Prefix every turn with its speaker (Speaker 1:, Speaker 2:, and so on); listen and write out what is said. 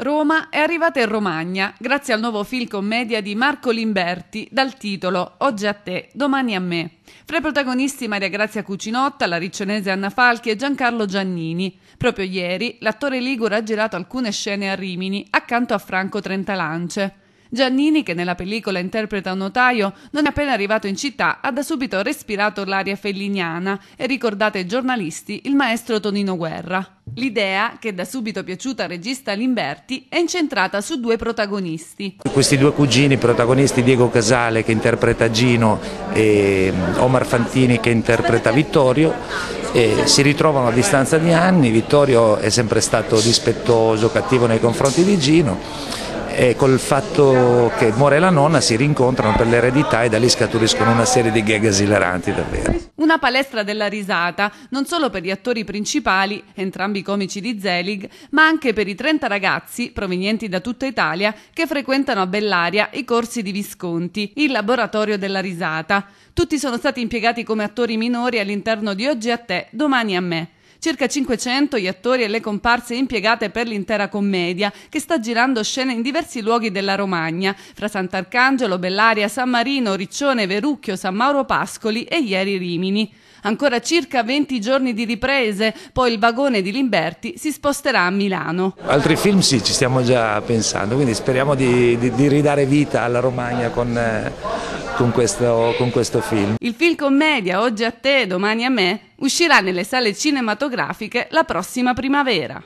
Speaker 1: Roma è arrivata in Romagna grazie al nuovo film commedia di Marco Limberti dal titolo Oggi a te, domani a me. Fra i protagonisti Maria Grazia Cucinotta, la riccionese Anna Falchi e Giancarlo Giannini. Proprio ieri l'attore Ligure ha girato alcune scene a Rimini accanto a Franco Trentalance. Giannini, che nella pellicola interpreta un notaio, non appena arrivato in città ha da subito respirato l'aria felliniana e ricordate ai giornalisti il maestro Tonino Guerra. L'idea, che è da subito piaciuta al regista Limberti, è incentrata su due protagonisti.
Speaker 2: Questi due cugini protagonisti, Diego Casale che interpreta Gino e mm, Omar Fantini che interpreta Vittorio, si ritrovano a distanza di anni, Vittorio è sempre stato dispettoso, cattivo nei confronti di Gino e col fatto che muore la nonna si rincontrano per l'eredità e da lì scaturiscono una serie di gag esileranti davvero.
Speaker 1: Una palestra della risata, non solo per gli attori principali, entrambi comici di Zelig, ma anche per i 30 ragazzi provenienti da tutta Italia che frequentano a Bellaria i corsi di Visconti, il laboratorio della risata. Tutti sono stati impiegati come attori minori all'interno di Oggi a te, domani a me Circa 500 gli attori e le comparse impiegate per l'intera commedia, che sta girando scene in diversi luoghi della Romagna, fra Sant'Arcangelo, Bellaria, San Marino, Riccione, Verucchio, San Mauro Pascoli e ieri Rimini. Ancora circa 20 giorni di riprese, poi il vagone di Limberti si sposterà a Milano.
Speaker 2: Altri film sì, ci stiamo già pensando, quindi speriamo di, di, di ridare vita alla Romagna con... Eh con questo, con questo film. Il
Speaker 1: film commedia Oggi a te, domani a me uscirà nelle sale cinematografiche la prossima primavera.